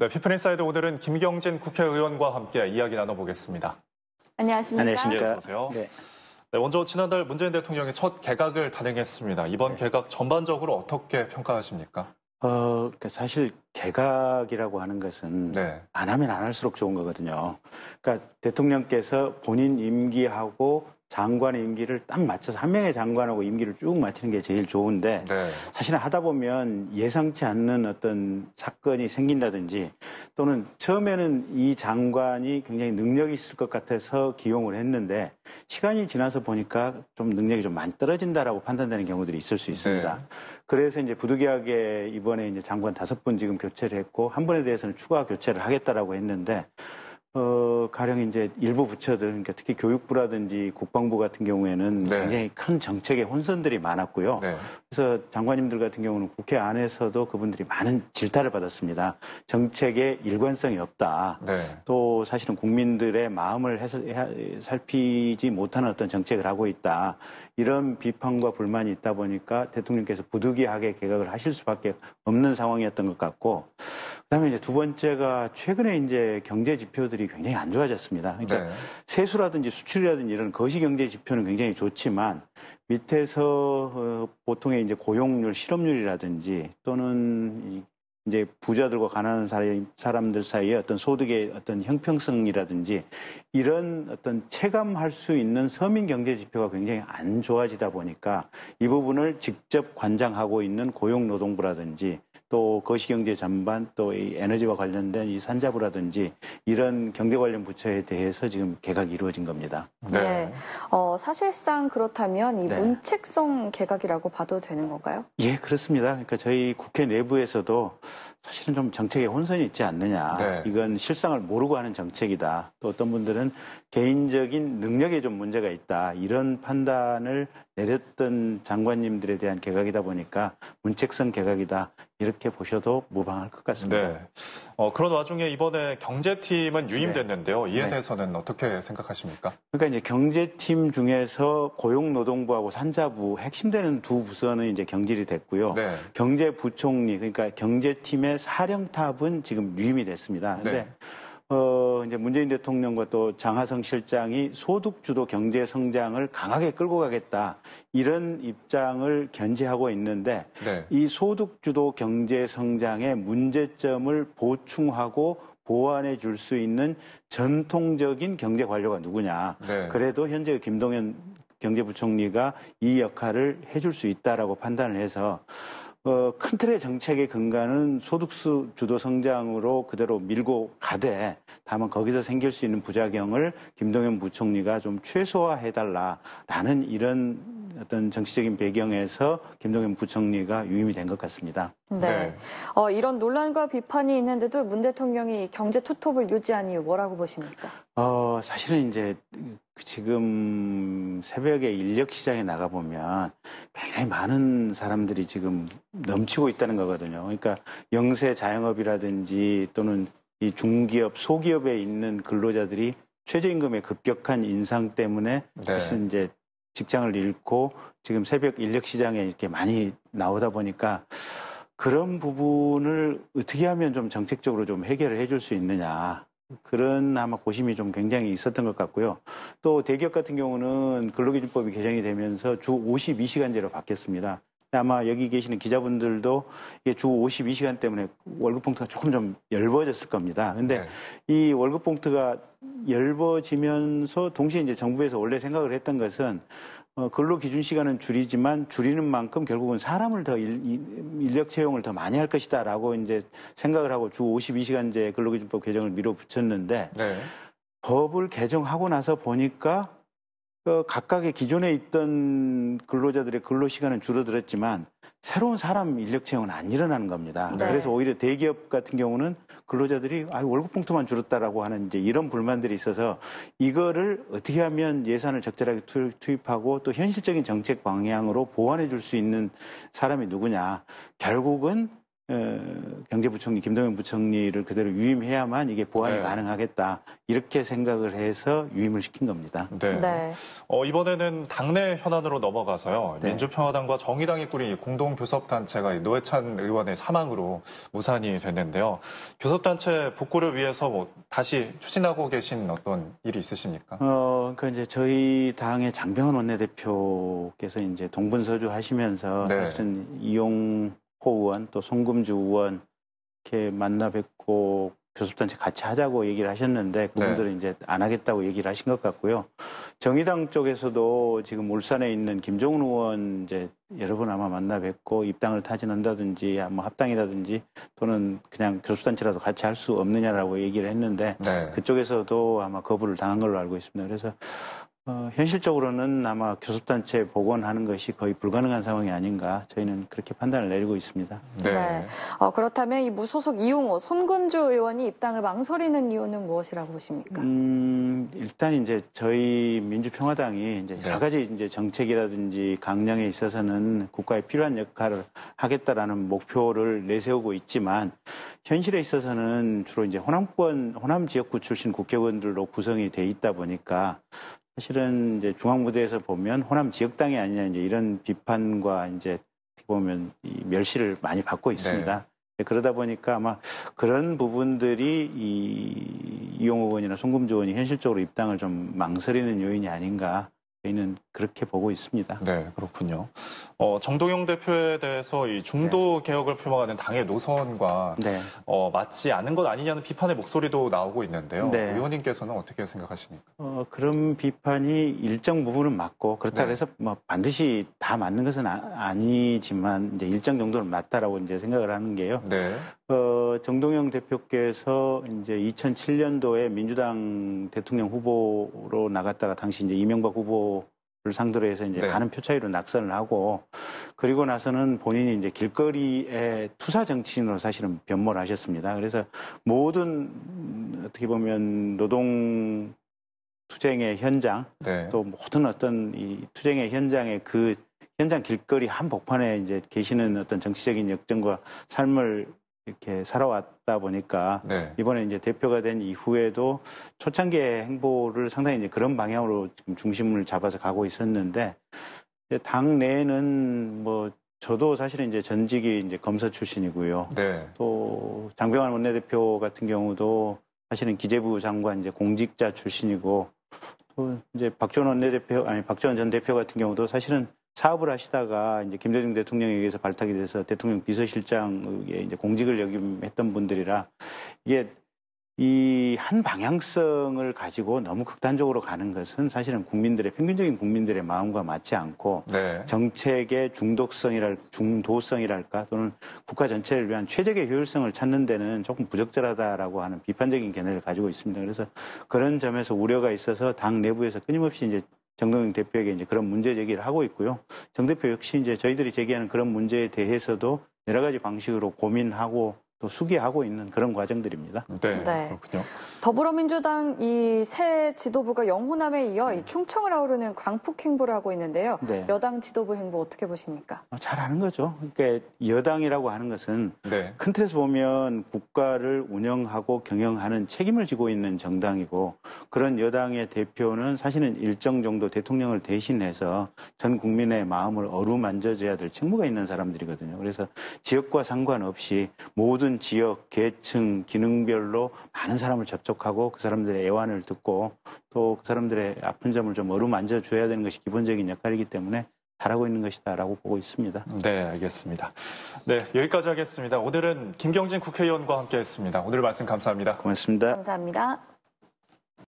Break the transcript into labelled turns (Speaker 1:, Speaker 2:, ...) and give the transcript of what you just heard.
Speaker 1: 네, 피프린사이드 오늘은 김경진 국회의원과 함께 이야기 나눠보겠습니다. 안녕하십니까. 안녕하십니까. 네, 어서오세요. 네. 네, 먼저 지난달 문재인 대통령이 첫 개각을 단행했습니다. 이번 네. 개각 전반적으로 어떻게 평가하십니까?
Speaker 2: 어, 그러니까 사실 개각이라고 하는 것은 네. 안 하면 안 할수록 좋은 거거든요. 그러니까 대통령께서 본인 임기하고 장관의 임기를 딱 맞춰서 한 명의 장관하고 임기를 쭉 맞추는 게 제일 좋은데 네. 사실은 하다 보면 예상치 않는 어떤 사건이 생긴다든지 또는 처음에는 이 장관이 굉장히 능력이 있을 것 같아서 기용을 했는데 시간이 지나서 보니까 좀 능력이 좀만이 떨어진다라고 판단되는 경우들이 있을 수 있습니다. 네. 그래서 이제 부득이하게 이번에 이제 장관 다섯 분 지금 교체를 했고 한 분에 대해서는 추가 교체를 하겠다라고 했는데 어, 가령 이제 일부 부처들, 그러니까 특히 교육부라든지 국방부 같은 경우에는 네. 굉장히 큰 정책의 혼선들이 많았고요. 네. 그래서 장관님들 같은 경우는 국회 안에서도 그분들이 많은 질타를 받았습니다. 정책의 일관성이 없다. 네. 또 사실은 국민들의 마음을 해서, 해, 살피지 못하는 어떤 정책을 하고 있다. 이런 비판과 불만이 있다 보니까 대통령께서 부득이하게 개각을 하실 수밖에 없는 상황이었던 것 같고, 그 다음에 이제 두 번째가 최근에 이제 경제 지표들이 지표들이 굉장히 안 좋아졌습니다. 그러니까 네. 세수라든지 수출이라든지 이런 거시경제 지표는 굉장히 좋지만 밑에서 어, 보통의 이제 고용률, 실업률이라든지 또는 이제 부자들과 가난한 사람들 사이의 어떤 소득의 어떤 형평성이라든지 이런 어떤 체감할 수 있는 서민 경제 지표가 굉장히 안 좋아지다 보니까 이 부분을 직접 관장하고 있는 고용노동부라든지 또 거시경제 전반 또이 에너지와 관련된 이 산자부라든지 이런 경제 관련 부처에 대해서 지금 개각이 이루어진 겁니다. 네.
Speaker 1: 네. 어, 사실상 그렇다면 이 네. 문책성 개각이라고 봐도 되는 건가요?
Speaker 2: 예, 그렇습니다. 그러니까 저희 국회 내부에서도 사실은 좀 정책에 혼선이 있지 않느냐. 네. 이건 실상을 모르고 하는 정책이다. 또 어떤 분들은 개인적인 능력에 좀 문제가 있다. 이런 판단을 내렸던 장관님들에 대한 개각이다 보니까 문책성 개각이다 이렇게 보셔도 무방할 것 같습니다. 네.
Speaker 1: 어, 그런 와중에 이번에 경제팀은 유임됐는데요. 이에 대해서는 네. 어떻게 생각하십니까?
Speaker 2: 그러니까 이제 경제팀 중에서 고용노동부하고 산자부 핵심되는 두 부서는 이제 경질이 됐고요. 네. 경제부총리 그러니까 경제팀의 사령탑은 지금 유임이 됐습니다. 네. 근데 네. 어, 이제 문재인 대통령과 또 장하성 실장이 소득 주도 경제 성장을 강하게 끌고 가겠다 이런 입장을 견지하고 있는데 네. 이 소득 주도 경제 성장의 문제점을 보충하고 보완해 줄 수 있는 전통적인 경제 관료가 누구냐. 네. 그래도 현재 김동현 경제부총리가 이 역할을 해 줄 수 있다라고 판단을 해서 어, 큰 틀의 정책의 근간은 소득수 주도 성장으로 그대로 밀고 가되 다만 거기서 생길 수 있는 부작용을 김동연 부총리가 좀 최소화해달라라는 이런 어떤 정치적인 배경에서 김동연 부총리가 유임이 된 것 같습니다.
Speaker 1: 네. 네. 어, 이런 논란과 비판이 있는데도 문 대통령이 경제 투톱을 유지한 이유 뭐라고 보십니까?
Speaker 2: 어, 사실은 이제 지금 새벽에 인력 시장에 나가 보면 굉장히 많은 사람들이 지금 넘치고 있다는 거거든요. 그러니까 영세 자영업이라든지 또는 이 중기업, 소기업에 있는 근로자들이 최저임금의 급격한 인상 때문에 네. 사실 이제 직장을 잃고 지금 새벽 인력 시장에 이렇게 많이 나오다 보니까 그런 부분을 어떻게 하면 좀 정책적으로 좀 해결을 해줄 수 있느냐. 그런 아마 고심이 좀 굉장히 있었던 것 같고요. 또 대기업 같은 경우는 근로기준법이 개정이 되면서 주 52시간제로 바뀌었습니다. 아마 여기 계시는 기자분들도 이게 주 52시간 때문에 월급 봉투가 조금 좀 얇아졌을 겁니다. 근데 네. 이 월급 봉투가 얇아지면서 동시에 이제 정부에서 원래 생각을 했던 것은 어, 근로 기준 시간은 줄이지만 줄이는 만큼 결국은 사람을 더 인, 력 채용을 더 많이 할 것이다라고 이제 생각을 하고 주 52시간제 근로기준법 개정을 밀어붙였는데 네. 법을 개정하고 나서 보니까 그 각각의 기존에 있던 근로자들의 근로 시간은 줄어들었지만 새로운 사람 인력 채용은 안 일어나는 겁니다. 네. 그래서 오히려 대기업 같은 경우는 근로자들이 아 월급 봉투만 줄었다라고 하는 이제 이런 불만들이 있어서 이거를 어떻게 하면 예산을 적절하게 투입하고 또 현실적인 정책 방향으로 보완해 줄 수 있는 사람이 누구냐 결국은 경제부총리 김동연 부총리를 그대로 유임해야만 이게 보완이 네. 가능하겠다 이렇게 생각을 해서 유임을
Speaker 1: 시킨 겁니다. 네. 네. 어, 이번에는 당내 현안으로 넘어가서요. 네. 민주평화당과 정의당이 꾸린 공동 교섭단체가 노회찬 의원의 사망으로 무산이 됐는데요. 교섭단체 복구를 위해서 뭐 다시 추진하고 계신 어떤 일이 있으십니까?
Speaker 2: 어, 그 이제 저희 당의 장병헌 원내대표께서 이제 동분서주 하시면서 네. 사실은 이용 호 의원 또 송금주 의원 이렇게 만나 뵙고 교섭단체 같이 하자고 얘기를 하셨는데 그분들은 네. 이제 안 하겠다고 얘기를 하신 것 같고요. 정의당 쪽에서도 지금 울산에 있는 김종훈 의원 이제 여러분 아마 만나 뵙고 입당을 타진한다든지 뭐 합당이라든지 또는 그냥 교섭단체라도 같이 할 수 없느냐라고 얘기를 했는데 네. 그쪽에서도 아마 거부를 당한 걸로 알고 있습니다. 그래서 어, 현실적으로는 아마 교섭단체 복원하는 것이 거의 불가능한 상황이 아닌가 저희는 그렇게 판단을 내리고 있습니다.
Speaker 1: 네. 네. 어, 그렇다면 이 무소속 이용호 손금주 의원이 입당을 망설이는 이유는 무엇이라고 보십니까?
Speaker 2: 음, 일단 이제 저희 민주평화당이 이제 네. 여러 가지 이제 정책이라든지 강령에 있어서는 국가에 필요한 역할을 하겠다라는 목표를 내세우고 있지만 현실에 있어서는 주로 이제 호남권 호남 지역구 출신 국회의원들로 구성이 돼 있다 보니까 사실은 이제 중앙 부대에서 보면 호남 지역당이 아니냐 이제 이런 비판과 이제 보면 이 멸시를 많이 받고 네. 있습니다. 네. 그러다 보니까 아마 그런 부분들이 이 이용호 의원이나 송금주 의원이 현실적으로 입당을 좀 망설이는 요인이 아닌가 저희는 그렇게 보고 있습니다. 네, 그렇군요. 어,
Speaker 1: 정동영 대표에 대해서 이 중도 네. 개혁을 표방하는 당의 노선과 네. 어, 맞지 않은 것 아니냐는 비판의 목소리도 나오고 있는데요. 네. 의원님께서는 어떻게 생각하십니까?
Speaker 2: 어, 그런 비판이 일정 부분은 맞고 그렇다고 네. 해서 뭐 반드시 다 맞는 것은 아, 니지만 이제 일정 정도는 맞다라고 이제 생각을 하는 게요. 네. 어, 정동영 대표께서 이제 2007년도에 민주당 대통령 후보로 나갔다가 당시 이제 이명박 후보를 상대로 해서 이제 네. 많은 표 차이로 낙선을 하고 그리고 나서는 본인이 이제 길거리에 투사 정치인으로 사실은 변모를 하셨습니다. 그래서 모든 어떻게 보면 노동 투쟁의 현장 네. 또 모든 어떤 이 투쟁의 현장의 그 현장 길거리 한복판에 이제 계시는 어떤 정치적인 역정과 삶을 이렇게 살아왔다 보니까 네. 이번에 이제 대표가 된 이후에도 초창기의 행보를 상당히 이제 그런 방향으로 지금 중심을 잡아서 가고 있었는데 당 내에는 뭐 저도 사실은 이제 전직이 이제 검사 출신이고요. 네. 또 장병환 원내대표 같은 경우도 사실은 기재부 장관 이제 공직자 출신이고 또 이제 박지원 원내대표 아니 박지원 전 대표 같은 경우도 사실은 사업을 하시다가 이제 김대중 대통령에 의해서 발탁이 돼서 대통령 비서실장의 이제 공직을 역임했던 분들이라 이게 이 한 방향성을 가지고 너무 극단적으로 가는 것은 사실은 국민들의 평균적인 국민들의 마음과 맞지 않고 네. 정책의 중독성이랄 중도성이랄까 또는 국가 전체를 위한 최적의 효율성을 찾는 데는 조금 부적절하다라고 하는 비판적인 견해를 가지고 있습니다. 그래서 그런 점에서 우려가 있어서 당 내부에서 끊임없이 이제 정동영 대표에게 이제 그런 문제 제기를 하고 있고요. 정 대표 역시 이제 저희들이 제기하는 그런 문제에 대해서도 여러 가지 방식으로 고민하고 또 수기하고 있는 그런 과정들입니다. 네, 네.
Speaker 1: 그렇군요. 더불어민주당 이 새 지도부가 영호남에 이어 이 충청을 아우르는 광폭 행보를 하고 있는데요. 네. 여당 지도부 행보 어떻게 보십니까?
Speaker 2: 어, 잘아는 거죠. 그러니까 여당이라고 하는 것은 네. 큰 틀에서 보면 국가를 운영하고 경영하는 책임을 지고 있는 정당이고 그런 여당의 대표는 사실은 일정 정도 대통령을 대신해서 전 국민의 마음을 어루만져줘야 될 책무가 있는 사람들이거든요. 그래서 지역과 상관없이 모든 모든 지역, 계층, 기능별로 많은 사람을 접촉하고 그 사람들의 애환을 듣고 또 그 사람들의 아픈 점을 좀 어루만져 줘야 되는 것이 기본적인 역할이기 때문에 잘하고 있는 것이다라고 보고
Speaker 1: 있습니다. 네, 알겠습니다. 네, 여기까지 하겠습니다. 오늘은 김경진 국회의원과 함께했습니다. 오늘 말씀 감사합니다. 고맙습니다. 감사합니다.